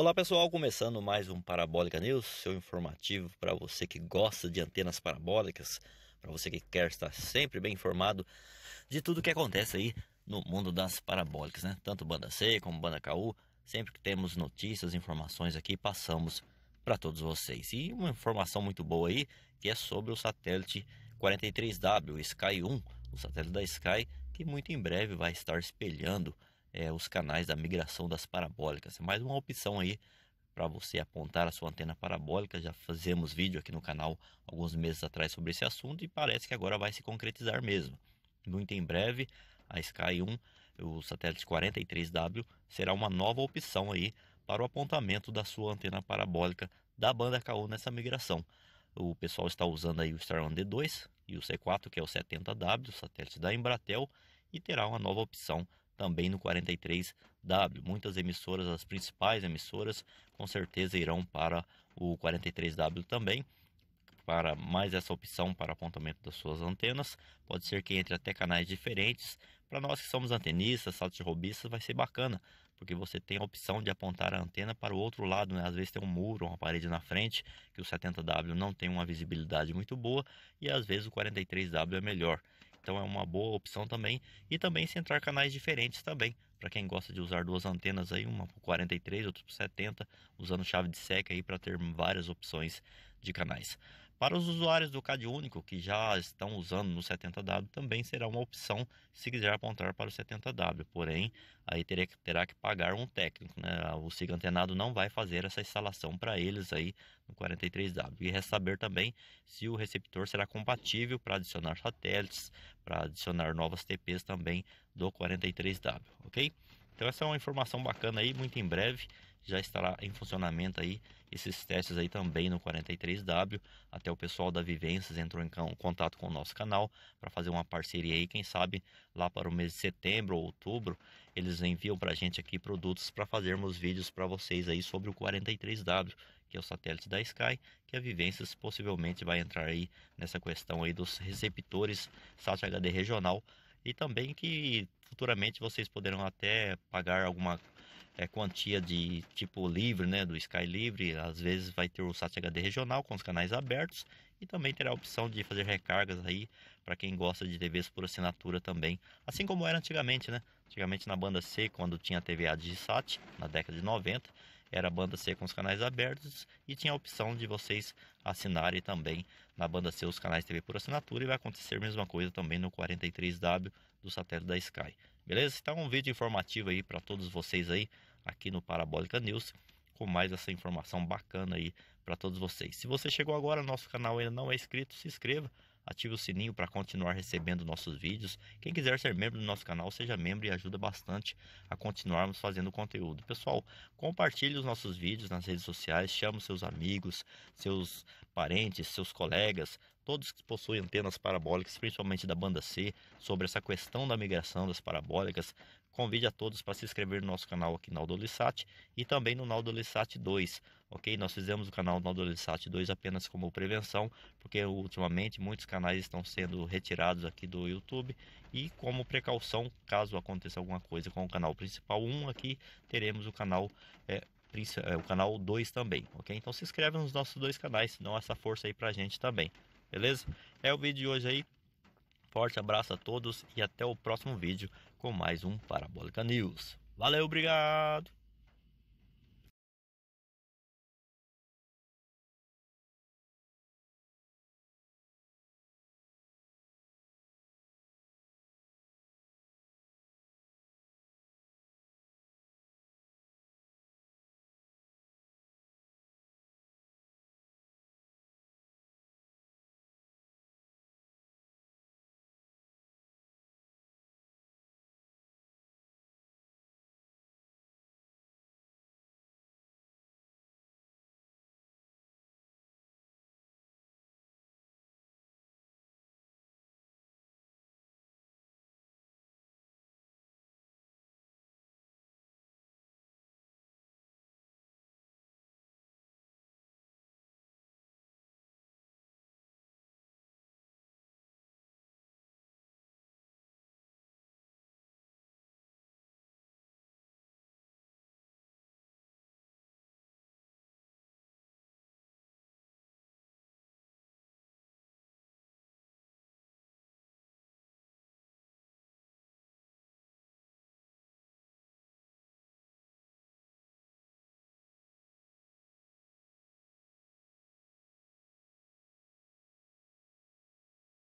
Olá pessoal, começando mais um Parabólica News, seu informativo para você que gosta de antenas parabólicas, para você que quer estar sempre bem informado de tudo que acontece aí no mundo das parabólicas, né? Tanto banda C como banda KU, sempre que temos notícias, informações aqui, passamos para todos vocês. E uma informação muito boa aí, que é sobre o satélite 43W Sky 1, o satélite da Sky, que muito em breve vai estar espelhando é, os canais da migração das parabólicas. É mais uma opção aí para você apontar a sua antena parabólica. Já fazemos vídeo aqui no canal alguns meses atrás sobre esse assunto e parece que agora vai se concretizar mesmo. Muito em breve, a Sky 1, o satélite 43W, será uma nova opção aí para o apontamento da sua antena parabólica da banda KU nessa migração. O pessoal está usando aí o Star One D2 e o C4, que é o 70W, o satélite da Embratel, e terá uma nova opção também no 43W. Muitas emissoras, as principais emissoras, com certeza irão para o 43W também. Para mais essa opção para apontamento das suas antenas, pode ser que entre até canais diferentes. Para nós que somos antenistas, saltos robistas, vai ser bacana, porque você tem a opção de apontar a antena para o outro lado, né? Às vezes tem um muro, uma parede na frente, que o 70W não tem uma visibilidade muito boa, e às vezes o 43W é melhor. Então é uma boa opção também. E também centrar canais diferentes também. Para quem gosta de usar duas antenas aí, uma por 43, outra por 70, usando chave de seca aí para ter várias opções de canais. Para os usuários do CAD único que já estão usando no 70W, também será uma opção se quiser apontar para o 70W, porém aí terá que, terá que pagar um técnico, né? Ah, o SIG antenado não vai fazer essa instalação para eles aí no 43W. E resta saber também se o receptor será compatível para adicionar satélites, para adicionar novas TPs também do 43W, ok? Então essa é uma informação bacana aí, muito em breve já estará em funcionamento aí esses testes aí também no 43W. Até o pessoal da Vivências entrou em contato com o nosso canal para fazer uma parceria aí. Quem sabe lá para o mês de setembro ou outubro eles enviam para a gente aqui produtos para fazermos vídeos para vocês aí sobre o 43W, que é o satélite da Sky, que a Vivências possivelmente vai entrar aí nessa questão aí dos receptores SAT HD regional e também que futuramente vocês poderão até pagar alguma é, quantia de tipo livre, né, do Sky Livre. Às vezes vai ter o SAT HD regional com os canais abertos e também terá a opção de fazer recargas aí para quem gosta de TVs por assinatura também, assim como era antigamente, né? Antigamente na banda C, quando tinha TV a na década de 90, era a banda C com os canais abertos e tinha a opção de vocês assinarem também na banda C os canais TV por assinatura e vai acontecer a mesma coisa também no 43W do satélite da Sky. Beleza? Então um vídeo informativo aí para todos vocês aí aqui no Parabólica News com mais essa informação bacana aí para todos vocês. Se você chegou agora, nosso canal ainda não é inscrito, se inscreva, ative o sininho para continuar recebendo nossos vídeos. Quem quiser ser membro do nosso canal, seja membro e ajuda bastante a continuarmos fazendo conteúdo. Pessoal, compartilhe os nossos vídeos nas redes sociais, chame seus amigos, seus parentes, seus colegas, todos que possuem antenas parabólicas, principalmente da banda C, sobre essa questão da migração das parabólicas, Convide a todos para se inscrever no nosso canal aqui na Aldolissat e também no Naldolissat 2, ok? Nós fizemos o canal Naldolissat 2 apenas como prevenção, porque ultimamente muitos canais estão sendo retirados aqui do YouTube e como precaução, caso aconteça alguma coisa com o canal principal 1 aqui, teremos o canal é, é o canal 2 também, ok? Então se inscreve nos nossos dois canais, dá essa força aí pra gente também, beleza? É o vídeo de hoje aí, forte abraço a todos e até o próximo vídeo com mais um Parabólica News. Valeu, obrigado!